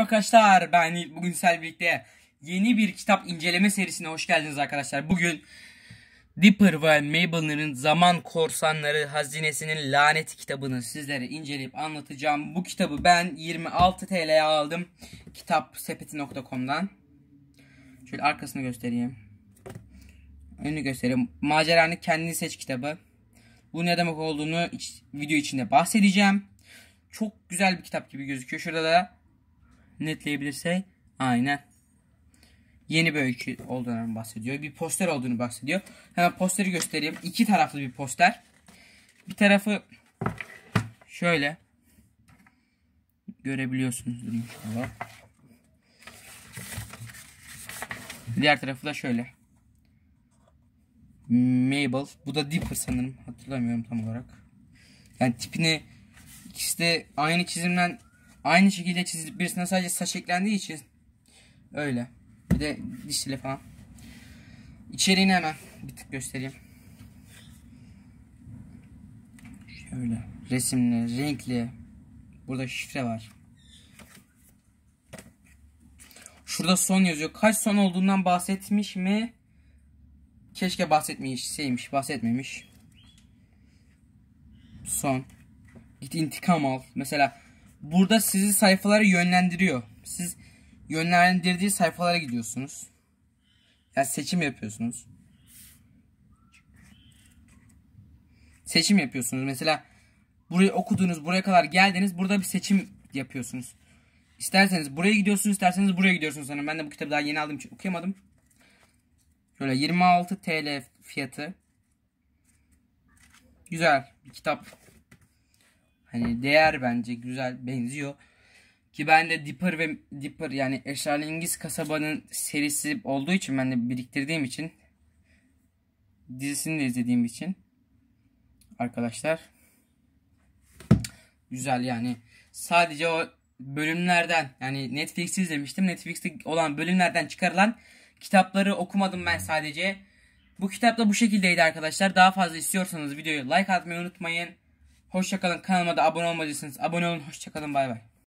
Merhaba arkadaşlar ben Yiğit. Bugün sizlerle birlikte yeni bir kitap inceleme serisine hoş geldiniz arkadaşlar. Bugün Dipper ve Mabel'ın Zaman Korsanları Hazinesinin Laneti kitabını sizlere inceleyip anlatacağım. Bu kitabı ben 26 TL'ye aldım. Kitapsepeti.com'dan. Şöyle arkasını göstereyim. Önünü göstereyim. Maceranı Kendini Seç kitabı. Bu ne demek olduğunu video içinde bahsedeceğim. Çok güzel bir kitap gibi gözüküyor. Şurada da netleyebilirsek aynen yeni bir öykü olduğundan bahsediyor. Bir poster olduğunu bahsediyor. Hemen posteri göstereyim. İki taraflı bir poster. Bir tarafı şöyle görebiliyorsunuzdur inşallah. Diğer tarafı da şöyle. Mabel. Bu da Dipper sanırım. Hatırlamıyorum tam olarak. Yani tipini ikisi de aynı çizimden Aynı şekilde çizilip birisine sadece saç eklendiği için öyle. Bir de dişli falan. İçeriğini hemen bir tık göstereyim. Şöyle resimli, renkli. Burada şifre var. Şurada son yazıyor. Kaç son olduğundan bahsetmiş mi? Keşke bahsetmiş, şeymiş, bahsetmemiş. Son. Git intikam al. Mesela Burada sizi sayfalara yönlendiriyor. Siz yönlendirdiği sayfalara gidiyorsunuz. Yani seçim yapıyorsunuz. Seçim yapıyorsunuz. Mesela burayı okudunuz, buraya kadar geldiniz. Burada bir seçim yapıyorsunuz. İsterseniz buraya gidiyorsunuz, isterseniz buraya gidiyorsunuz. Yani ben de bu kitabı daha yeni aldım için okuyamadım. Şöyle 26 TL fiyatı. Güzel bir kitap. Hani değer bence güzel benziyor. Ki ben de Dipper ve Dipper yani İngiliz Kasaba'nın serisi olduğu için ben de biriktirdiğim için dizisini de izlediğim için arkadaşlar güzel yani sadece o bölümlerden yani Netflix'i izlemiştim. Netflix'te olan bölümlerden çıkarılan kitapları okumadım ben sadece. Bu kitap da bu şekildeydi arkadaşlar. Daha fazla istiyorsanız videoyu like atmayı unutmayın. Hoşçakalın. Kanalıma da abone olmadıysanız abone olun. Hoşçakalın. Bay bay.